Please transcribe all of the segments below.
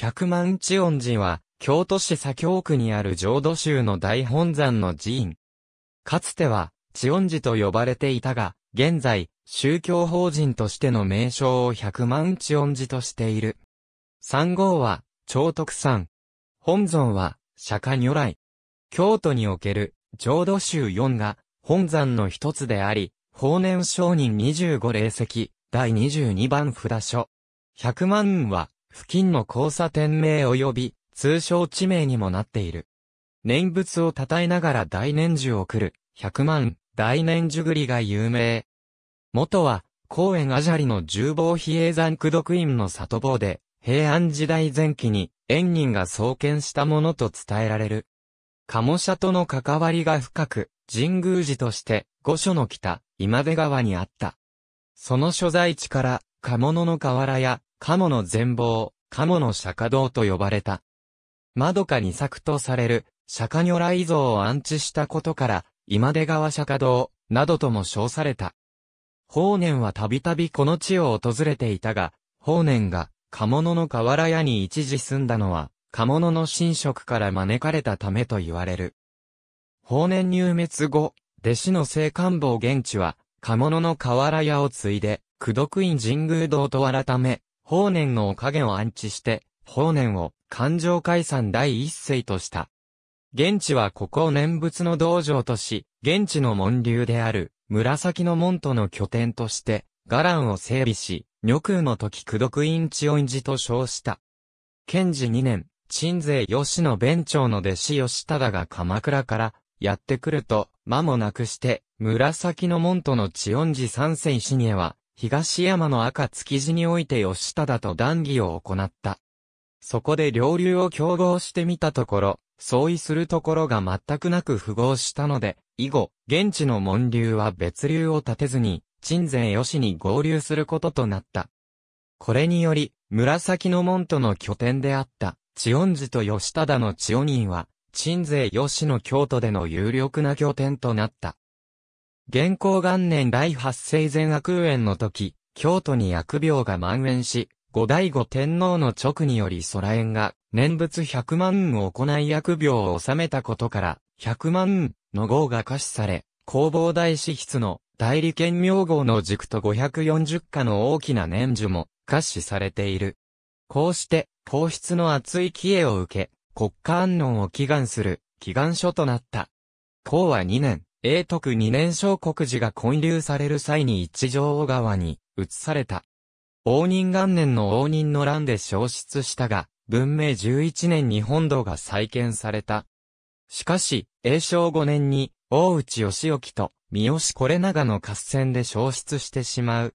百万千音寺は、京都市左京区にある浄土宗の大本山の寺院。かつては、千音寺と呼ばれていたが、現在、宗教法人としての名称を百万千音寺としている。三号は、長徳山。本尊は、釈迦如来。京都における、浄土宗四が、本山の一つであり、法年認人十五霊石、第二十二番札所。百万は、付近の交差点名及び通称地名にもなっている。念仏を称えながら大念樹を送る、百万、大念樹栗が有名。元は、公園アジャリの重防比叡山駆読院の里坊で、平安時代前期に、縁人が創建したものと伝えられる。鴨舎との関わりが深く、神宮寺として、御所の北、今出川にあった。その所在地から、鴨野の河原や、鴨の全貌、鴨の釈迦堂と呼ばれた。窓かに作とされる、釈迦如来像を安置したことから、今出川釈迦堂、などとも称された。法然はたびたびこの地を訪れていたが、法然が、鴨野の瓦屋に一時住んだのは、鴨野の神職から招かれたためと言われる。法然入滅後、弟子の聖官房現地は、鴨野の瓦屋を継いで、九毒院神宮堂と改め、法然のおかげを安置して、法然を勘定解散第一世とした。現地はここを念仏の道場とし、現地の門流である紫の門徒の拠点として、伽藍を整備し、女空の時苦毒院地音寺と称した。賢治2年、鎮西吉野弁長の弟子吉忠が鎌倉からやってくると、間もなくして、紫の門徒の千音寺三世石には、東山の赤築地において吉忠と談義を行った。そこで両流を競合してみたところ、相違するところが全くなく符合したので、以後、現地の門流は別流を立てずに、鎮前吉に合流することとなった。これにより、紫の門との拠点であった、千音寺と吉忠の千音人は、鎮前吉の京都での有力な拠点となった。元寇元年第8世前悪雨炎の時、京都に薬病が蔓延し、後醍醐天皇の直により空縁が、念仏百万運を行い薬病を治めたことから、百万運の号が可視され、弘法大師筆の代理兼名号の軸と540家の大きな年樹も可視されている。こうして、皇室の厚い帰依を受け、国家安穏を祈願する、祈願書となった。皇は2年、永徳二年小国寺が建立される際に一条大川に移された。応仁元年の応仁の乱で消失したが、文明十一年に本堂が再建された。しかし、永正五年に、大内義興と三好れ長の合戦で消失してしまう。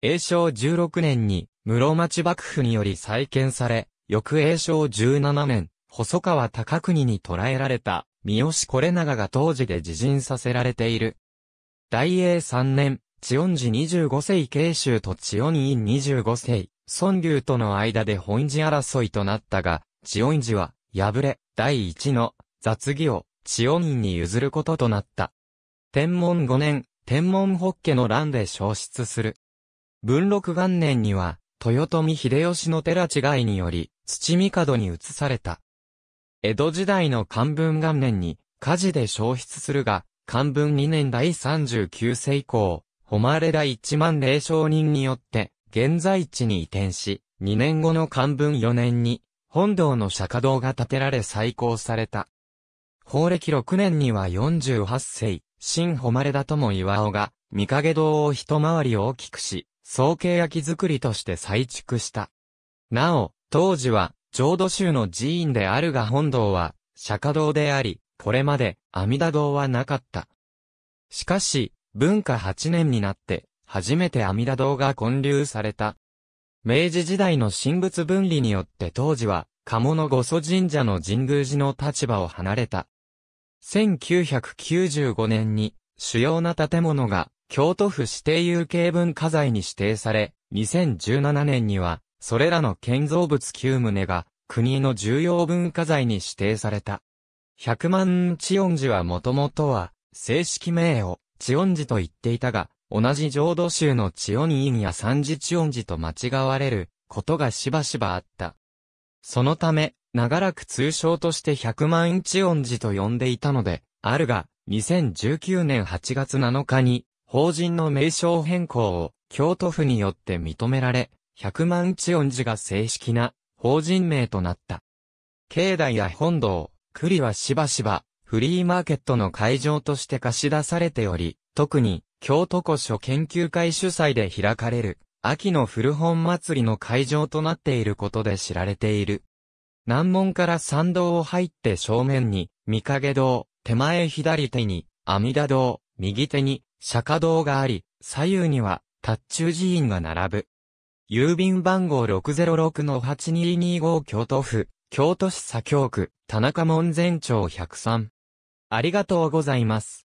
永正十六年に、室町幕府により再建され、翌永正十七年、細川高国に捕らえられた。三好これ長が当時で自陣させられている。大英3年、千恩寺25世慶州と千恩院25世、孫流との間で本寺争いとなったが、千恩寺は、敗れ、第一の、雑技を、千恩院に譲ることとなった。天文5年、天文法家の乱で消失する。文禄元年には、豊臣秀吉の寺違いにより、土帝に移された。江戸時代の漢文元年に火事で消失するが、漢文2年第39世以降、誉れら1万霊商人によって、現在地に移転し、2年後の漢文4年に、本堂の釈迦堂が建てられ再興された。法暦6年には48世、新誉れだとも岩尾が、三影堂を一回り大きくし、総計焼き作りとして再築した。なお、当時は、浄土宗の寺院であるが本堂は、釈迦堂であり、これまで阿弥陀堂はなかった。しかし、文化8年になって、初めて阿弥陀堂が建立された。明治時代の神仏分離によって当時は、鴨の五祖神社の神宮寺の立場を離れた。1995年に、主要な建物が、京都府指定有形文化財に指定され、2017年には、それらの建造物9棟が、国の重要文化財に指定された。百万千音寺はもともとは、正式名を、千音寺と言っていたが、同じ浄土宗の千音院や三次千音寺と間違われる、ことがしばしばあった。そのため、長らく通称として百万千音寺と呼んでいたので、あるが、2019年8月7日に、法人の名称変更を、京都府によって認められ、百万一音寺が正式な法人名となった。境内や本堂、栗はしばしば、フリーマーケットの会場として貸し出されており、特に、京都古書研究会主催で開かれる、秋の古本祭りの会場となっていることで知られている。南門から参道を入って正面に、三影堂、手前左手に、阿弥陀堂、右手に、釈迦堂があり、左右には、達中寺院が並ぶ。郵便番号606-8225京都府、京都市左京区、田中門前町103。ありがとうございます。